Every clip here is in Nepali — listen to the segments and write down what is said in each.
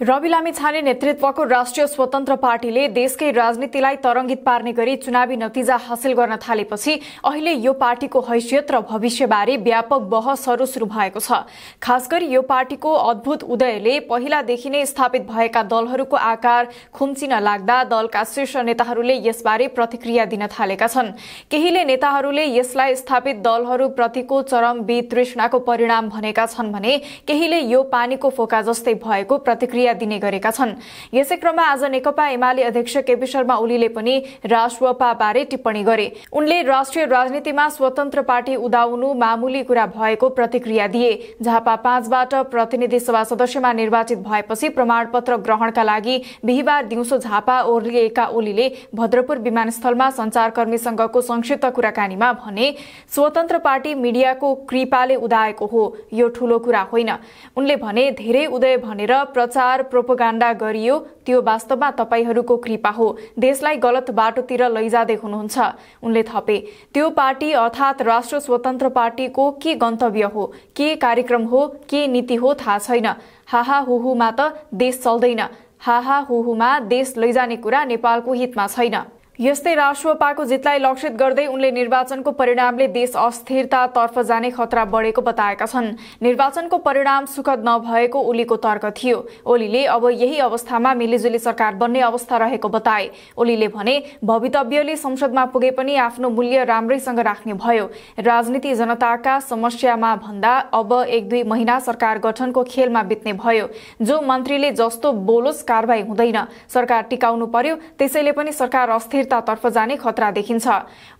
रवि लामिछाने नेतृत्वको राष्ट्रिय स्वतन्त्र पार्टीले देशकै राजनीतिलाई तरंगित पार्ने गरी चुनावी नतिजा हासिल गर्न थालेपछि अहिले यो पार्टीको हैसियत र भविष्यबारे व्यापक बहसहरू शुरू भएको छ खास यो पार्टीको अद्भुत उदयले पहिलादेखि नै स्थापित भएका दलहरूको आकार खुम्चिन लाग्दा दलका शीर्ष नेताहरूले यसबारे प्रतिक्रिया दिन थालेका छन् केहीले नेताहरूले यसलाई स्थापित दलहरूप्रतिको चरम वितृष्णाको परिणाम भनेका छन् भने केहीले यो पानीको फोका जस्तै भएको प्रतिक्रिया प्रतिक्रिया दिने गरेका छन् यसै क्रममा आज नेकपा एमाले अध्यक्ष केपी शर्मा ओलीले पनि बारे टिप्पणी गरे उनले राष्ट्रिय राजनीतिमा स्वतन्त्र पार्टी उदाउनु मामुली कुरा भएको प्रतिक्रिया दिए झापा पाँचबाट प्रतिनिधि सभा सदस्यमा निर्वाचित भएपछि प्रमाणपत्र ग्रहणका लागि बिहिबार दिउँसो झापा ओर्लिएका ओलीले भद्रपुर विमानस्थलमा संचारकर्मीसँगको संक्षिप्त कुराकानीमा भने स्वतन्त्र पार्टी मिडियाको कृपाले उदाएको हो यो ठूलो कुरा होइन उनले भने धेरै उदय भनेर प्रचार लगातार प्रोपोगाण्डा गरियो त्यो वास्तवमा तपाईँहरूको कृपा हो देशलाई गलत बाटोतिर लैजाँदै हुनुहुन्छ उनले थपे त्यो पार्टी अर्थात् राष्ट्र स्वतन्त्र पार्टीको के गन्तव्य हो के कार्यक्रम हो के नीति हो थाहा छैन हाहाहुहुमा त देश चल्दैन हाहाहुहुमा देश लैजाने कुरा नेपालको हितमा छैन यस्तै राष्ट्रपाको जितलाई लक्षित गर्दै उनले निर्वाचनको परिणामले देश अस्थिरतातर्फ जाने खतरा बढेको बताएका छन् निर्वाचनको परिणाम सुखद नभएको ओलीको तर्क थियो ओलीले अब यही अवस्थामा मिलिजुली सरकार बन्ने अवस्था रहेको बताए ओलीले भने भवितव्यले संसदमा पुगे पनि आफ्नो मूल्य राम्रैसँग राख्ने भयो राजनीति जनताका समस्यामा भन्दा अब एक दुई महिना सरकार गठनको खेलमा बित्ने भयो जो मन्त्रीले जस्तो बोलोस कारवाही हुँदैन सरकार टिकाउनु पर्यो त्यसैले पनि सरकार अस्थिर स्थिरतातर्फ जाने खतरा देखिन्छ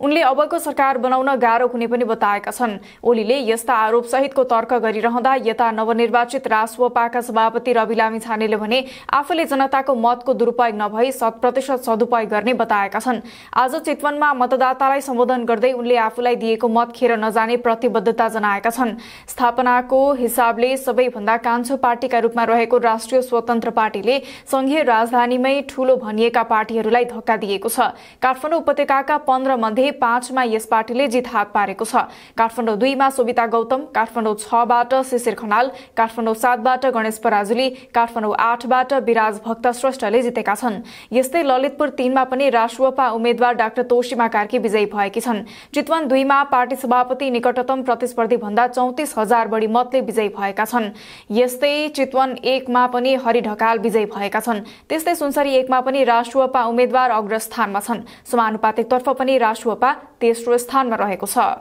उनले अबको सरकार बनाउन गाह्रो हुने पनि बताएका छन् ओलीले यस्ता आरोपसहितको तर्क गरिरहँदा यता नवनिर्वाचित रासवपाका सभापति रविलामी छानेले भने आफूले जनताको मतको दुरूपयोग नभई शत प्रतिशत सदुपयोग गर्ने बताएका छन् आज चितवनमा मतदातालाई सम्बोधन गर्दै उनले आफूलाई दिएको मत खेर नजाने प्रतिबद्धता जनाएका छन् स्थापनाको हिसाबले सबैभन्दा कान्छो पार्टीका रूपमा रहेको राष्ट्रिय स्वतन्त्र पार्टीले संघीय राजधानीमै ठूलो भनिएका पार्टीहरूलाई धक्का दिएको छ काठमाडौँ उपत्यकाका पन्ध्र मध्ये पाँचमा यस पार्टीले जित हात पारेको छ काठमाडौँ दुईमा सुविता गौतम काठमाडौँ छबाट शिशिर खनाल काठमाडौँ सातबाट गणेश पराजुली काठमाडौँ आठबाट विराज भक्त श्रेष्ठले जितेका छन् यस्तै ललितपुर तीनमा पनि राष्ट्रपा उम्मेद्वार डाक्टर तोशीमा कार्की विजयी भएकी छन् चितवन दुईमा पार्टी सभापति निकटतम प्रतिस्पर्धी भन्दा चौतिस हजार बढी मतले विजयी भएका छन् यस्तै चितवन एकमा पनि हरि ढकाल विजयी भएका छन् त्यस्तै सुनसरी एकमा पनि राष्ट्रपा उम्मेद्वार अग्रस्थानमा छन् समानुपातिकतर्फ पनि रासुपा तेस्रो स्थानमा रहेको छ